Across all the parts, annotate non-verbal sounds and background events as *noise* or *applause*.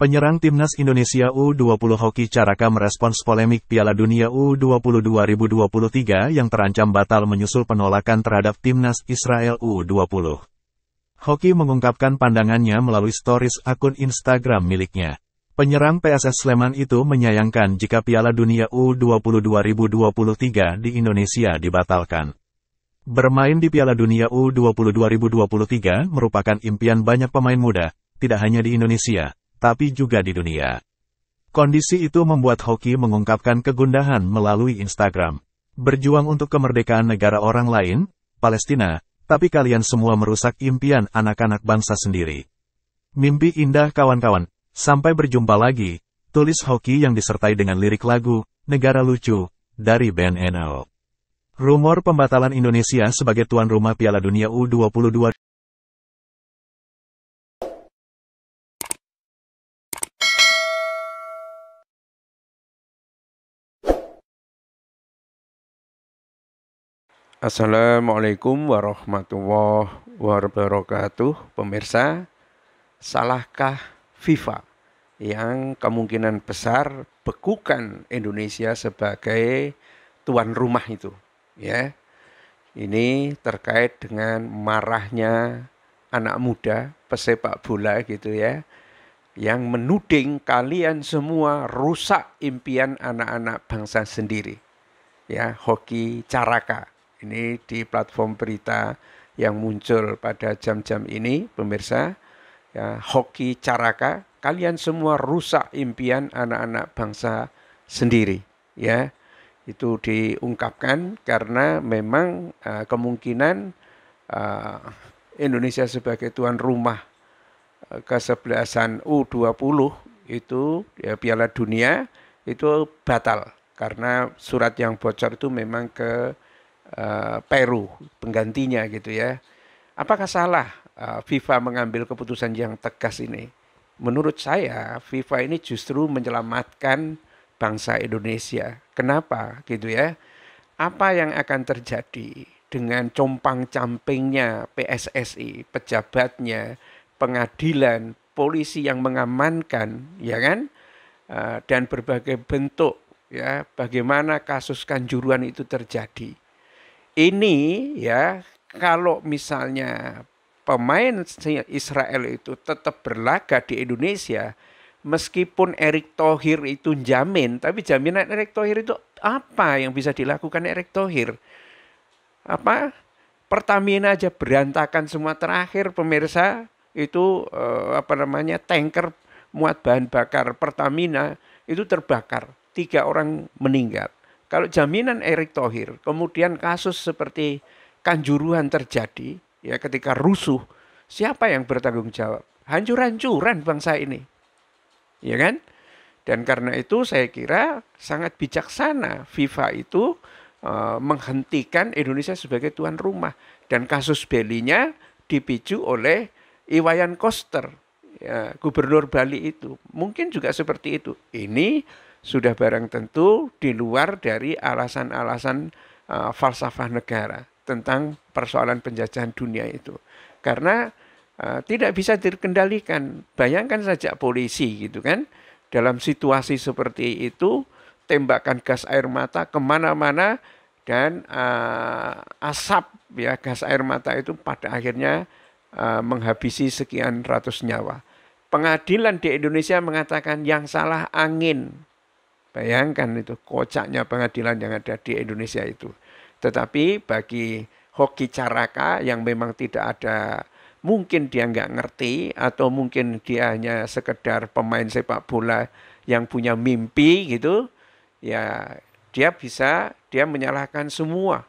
Penyerang timnas Indonesia U20 Hoki Caraka merespons polemik Piala Dunia U20 2023 yang terancam batal menyusul penolakan terhadap timnas Israel U20. Hoki mengungkapkan pandangannya melalui stories akun Instagram miliknya. Penyerang PSS Sleman itu menyayangkan jika Piala Dunia U20 2023 di Indonesia dibatalkan. Bermain di Piala Dunia U20 2023 merupakan impian banyak pemain muda, tidak hanya di Indonesia, tapi juga di dunia. Kondisi itu membuat Hoki mengungkapkan kegundahan melalui Instagram. Berjuang untuk kemerdekaan negara orang lain, Palestina, tapi kalian semua merusak impian anak-anak bangsa sendiri. Mimpi indah kawan-kawan, sampai berjumpa lagi, tulis Hoki yang disertai dengan lirik lagu, Negara Lucu, dari Ben Enel. Rumor pembatalan Indonesia sebagai tuan rumah Piala Dunia U22 Assalamualaikum warahmatullahi wabarakatuh Pemirsa, salahkah FIFA yang kemungkinan besar bekukan Indonesia sebagai tuan rumah itu ya ini terkait dengan marahnya anak muda pesepak bola gitu ya yang menuding kalian semua rusak impian anak-anak bangsa sendiri ya hoki caraka ini di platform berita yang muncul pada jam-jam ini, pemirsa. Ya, hoki caraka, kalian semua rusak impian anak-anak bangsa sendiri. Ya, itu diungkapkan karena memang uh, kemungkinan uh, Indonesia sebagai tuan rumah e, kesebelasan U20 itu ya, Piala Dunia itu batal karena surat yang bocor itu memang ke Eh, Peru penggantinya gitu ya. Apakah salah uh, FIFA mengambil keputusan yang tegas ini? Menurut saya FIFA ini justru menyelamatkan bangsa Indonesia. Kenapa gitu ya? Apa yang akan terjadi dengan compang-campingnya PSSI, pejabatnya, pengadilan, polisi yang mengamankan, ya kan? Eh, dan berbagai bentuk ya bagaimana kasus kanjuruan itu terjadi ini ya kalau misalnya pemain Israel itu tetap berlaga di Indonesia meskipun Erick Thohir itu jamin tapi jaminan Erick Thohir itu apa yang bisa dilakukan Erick Thohir apa Pertamina aja berantakan semua terakhir pemirsa itu eh, apa namanya tanker muat bahan bakar Pertamina itu terbakar tiga orang meninggal kalau jaminan Erick Thohir, kemudian kasus seperti kanjuruhan terjadi, ya ketika rusuh, siapa yang bertanggung jawab? Hancur-hancuran bangsa ini. Ya kan? Dan karena itu saya kira sangat bijaksana FIFA itu uh, menghentikan Indonesia sebagai tuan rumah dan kasus belinya dipicu oleh Iwayan Koster, ya, gubernur Bali itu. Mungkin juga seperti itu. Ini sudah barang tentu di luar dari alasan-alasan uh, falsafah negara tentang persoalan penjajahan dunia itu. Karena uh, tidak bisa dikendalikan. Bayangkan saja polisi gitu kan, dalam situasi seperti itu tembakan gas air mata kemana-mana dan uh, asap ya gas air mata itu pada akhirnya uh, menghabisi sekian ratus nyawa. Pengadilan di Indonesia mengatakan yang salah angin, Bayangkan itu kocaknya pengadilan yang ada di Indonesia itu. Tetapi bagi hoki caraka yang memang tidak ada mungkin dia nggak ngerti atau mungkin dia hanya sekedar pemain sepak bola yang punya mimpi gitu ya dia bisa dia menyalahkan semua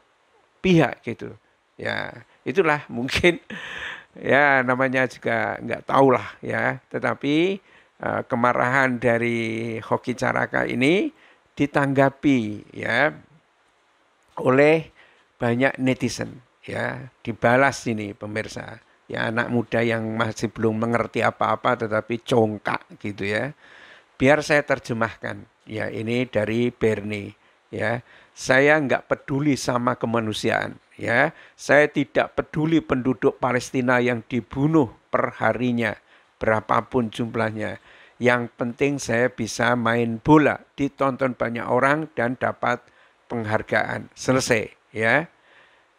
pihak gitu ya itulah mungkin *laughs* ya namanya juga nggak tahu lah ya tetapi Eh, kemarahan dari Hoki Caraka ini ditanggapi ya oleh banyak netizen ya dibalas ini pemirsa ya anak muda yang masih belum mengerti apa-apa tetapi congkak gitu ya biar saya terjemahkan ya ini dari Bernie ya saya nggak peduli sama kemanusiaan ya saya tidak peduli penduduk Palestina yang dibunuh perharinya berapapun jumlahnya. Yang penting saya bisa main bola, ditonton banyak orang dan dapat penghargaan. Selesai ya.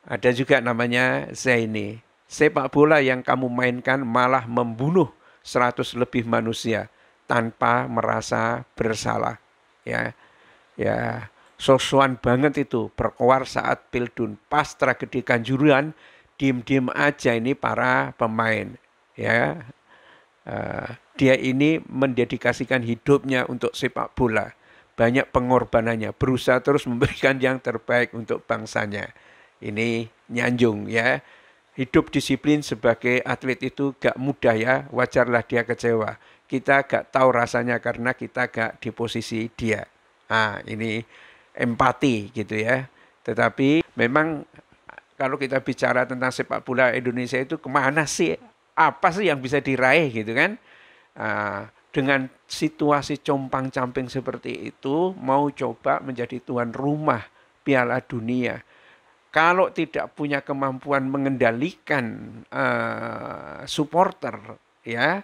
Ada juga namanya Zaini. Sepak bola yang kamu mainkan malah membunuh 100 lebih manusia tanpa merasa bersalah. Ya. Ya, sosuan banget itu berkoar saat Pildun pas tragedi Kanjuruan diem-diem aja ini para pemain ya Eh, dia ini mendedikasikan hidupnya untuk sepak bola. Banyak pengorbanannya, berusaha terus memberikan yang terbaik untuk bangsanya. Ini nyanjung ya. Hidup disiplin sebagai atlet itu gak mudah ya, wajarlah dia kecewa. Kita gak tahu rasanya karena kita gak di posisi dia. Nah, ini empati gitu ya. Tetapi memang kalau kita bicara tentang sepak bola Indonesia itu kemana sih apa sih yang bisa diraih gitu kan? Uh, dengan situasi compang camping seperti itu mau coba menjadi tuan rumah Piala Dunia. Kalau tidak punya kemampuan mengendalikan uh, supporter ya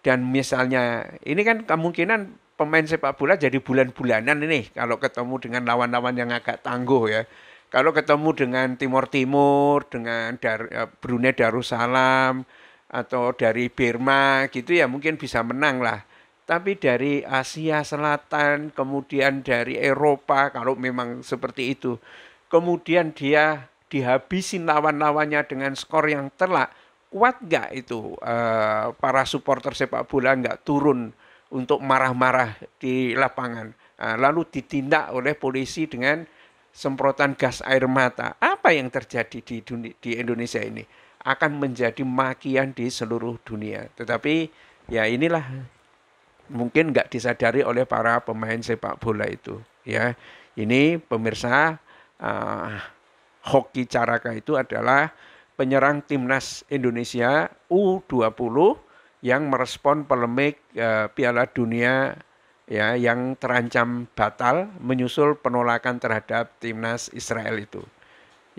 dan misalnya ini kan kemungkinan pemain sepak bola jadi bulan-bulanan ini kalau ketemu dengan lawan-lawan yang agak tangguh ya. Kalau ketemu dengan Timor Timur, dengan Dar eh, Brunei Darussalam, atau dari Burma gitu ya mungkin bisa menang lah. Tapi dari Asia Selatan, kemudian dari Eropa kalau memang seperti itu. Kemudian dia dihabisin lawan-lawannya dengan skor yang telak. Kuat nggak itu eh, para supporter sepak bola nggak turun untuk marah-marah di lapangan. Eh, lalu ditindak oleh polisi dengan semprotan gas air mata. Apa yang terjadi di Indonesia ini? akan menjadi makian di seluruh dunia. Tetapi ya inilah mungkin nggak disadari oleh para pemain sepak bola itu. Ya, ini pemirsa uh, hoki caraka itu adalah penyerang timnas Indonesia U20 yang merespon polemik uh, Piala Dunia ya yang terancam batal menyusul penolakan terhadap timnas Israel itu.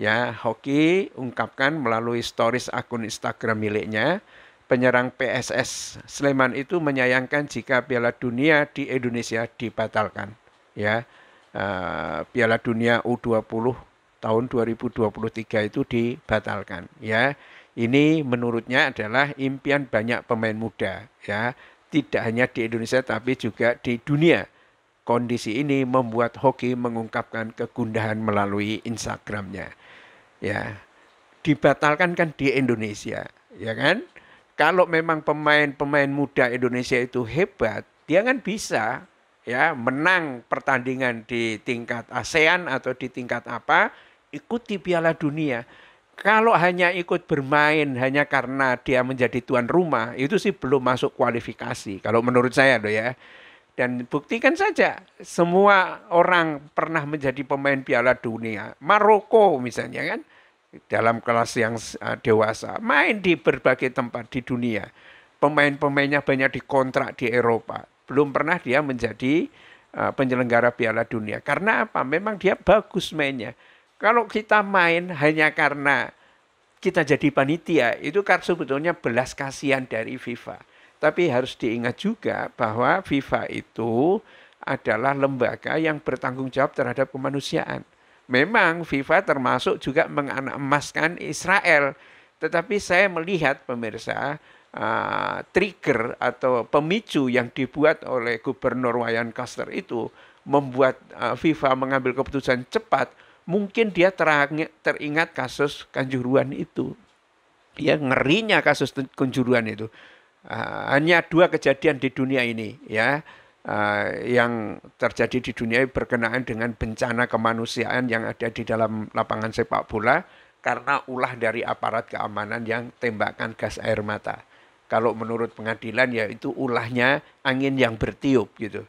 Ya, Hoki ungkapkan melalui stories akun Instagram miliknya, penyerang PSS Sleman itu menyayangkan jika Piala Dunia di Indonesia dibatalkan. Ya, uh, Piala Dunia U20 tahun 2023 itu dibatalkan. Ya, ini menurutnya adalah impian banyak pemain muda. Ya, tidak hanya di Indonesia tapi juga di dunia Kondisi ini membuat Hoki mengungkapkan kegundahan melalui Instagramnya. Ya, dibatalkan kan di Indonesia, ya kan? Kalau memang pemain-pemain muda Indonesia itu hebat, dia kan bisa ya menang pertandingan di tingkat ASEAN atau di tingkat apa, ikuti Piala Dunia. Kalau hanya ikut bermain hanya karena dia menjadi tuan rumah, itu sih belum masuk kualifikasi. Kalau menurut saya loh ya. Dan buktikan saja semua orang pernah menjadi pemain Piala Dunia. Maroko misalnya kan dalam kelas yang eh, dewasa main di berbagai tempat di dunia. Pemain-pemainnya banyak dikontrak di Eropa. Belum pernah dia menjadi eh, penyelenggara Piala Dunia. Karena apa? Memang dia bagus mainnya. Kalau kita main hanya karena kita jadi panitia, itu kan sebetulnya belas kasihan dari FIFA tapi harus diingat juga bahwa FIFA itu adalah lembaga yang bertanggung jawab terhadap kemanusiaan. Memang FIFA termasuk juga menganakemaskan Israel, tetapi saya melihat pemirsa uh, trigger atau pemicu yang dibuat oleh Gubernur Wayan Koster itu membuat uh, FIFA mengambil keputusan cepat. Mungkin dia terang, teringat kasus kanjuruan itu. Ya ngerinya kasus kanjuruan itu uh, hanya dua kejadian di dunia ini ya uh, yang terjadi di dunia ini berkenaan dengan bencana kemanusiaan yang ada di dalam lapangan sepak bola karena ulah dari aparat keamanan yang tembakan gas air mata. Kalau menurut pengadilan ya itu ulahnya angin yang bertiup gitu.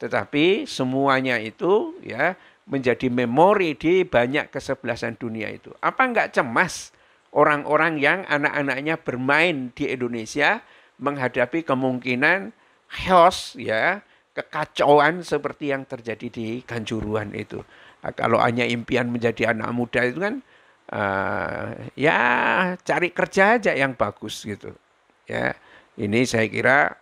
Tetapi semuanya itu ya menjadi memori di banyak kesebelasan dunia itu. Apa enggak cemas orang-orang yang anak-anaknya bermain di Indonesia menghadapi kemungkinan chaos ya, kekacauan seperti yang terjadi di Kanjuruhan itu. Nah, kalau hanya impian menjadi anak muda itu kan uh, ya cari kerja aja yang bagus gitu. Ya, ini saya kira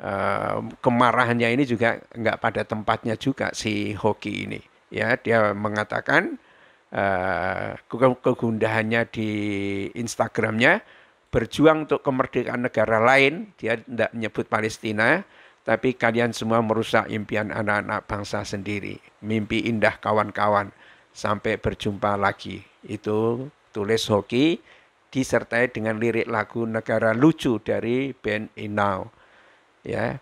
uh, kemarahannya ini juga nggak pada tempatnya juga si Hoki ini. Ya, dia mengatakan uh, kegundahannya di Instagramnya berjuang untuk kemerdekaan negara lain, dia tidak menyebut Palestina, tapi kalian semua merusak impian anak-anak bangsa sendiri. Mimpi indah kawan-kawan, sampai berjumpa lagi. Itu tulis hoki disertai dengan lirik lagu Negara Lucu dari band Inau. Ya.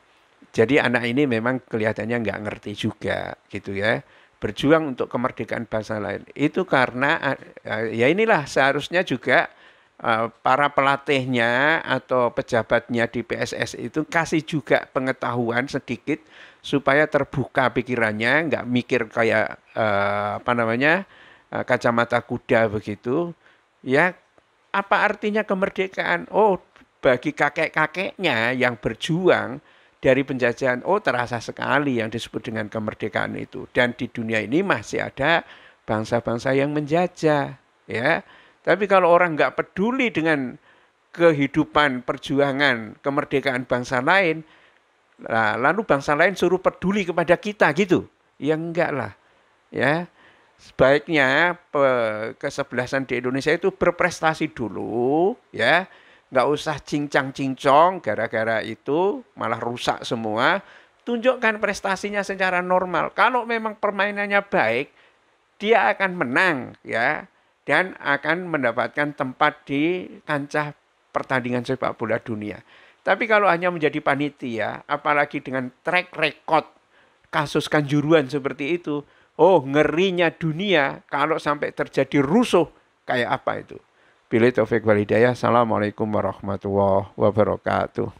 Jadi anak ini memang kelihatannya nggak ngerti juga gitu ya berjuang untuk kemerdekaan bangsa lain. Itu karena eh, ya inilah seharusnya juga Eh, para pelatihnya atau pejabatnya di PSS itu kasih juga pengetahuan sedikit supaya terbuka pikirannya, nggak mikir kayak eh, apa namanya eh, kacamata kuda begitu. Ya apa artinya kemerdekaan? Oh bagi kakek-kakeknya yang berjuang dari penjajahan, oh terasa sekali yang disebut dengan kemerdekaan itu. Dan di dunia ini masih ada bangsa-bangsa yang menjajah, ya tapi kalau orang nggak peduli dengan kehidupan, perjuangan, kemerdekaan bangsa lain, nah, lalu bangsa lain suruh peduli kepada kita gitu. Ya enggak lah. Ya, sebaiknya kesebelasan di Indonesia itu berprestasi dulu, ya. Nggak usah cincang-cincong gara-gara itu malah rusak semua. Tunjukkan prestasinya secara normal. Kalau memang permainannya baik, dia akan menang, ya dan akan mendapatkan tempat di kancah pertandingan sepak bola dunia. Tapi kalau hanya menjadi panitia, apalagi dengan track record kasus kanjuruan seperti itu, oh ngerinya dunia kalau sampai terjadi rusuh kayak apa itu. Bila Taufik Walidaya. Assalamualaikum warahmatullahi wabarakatuh.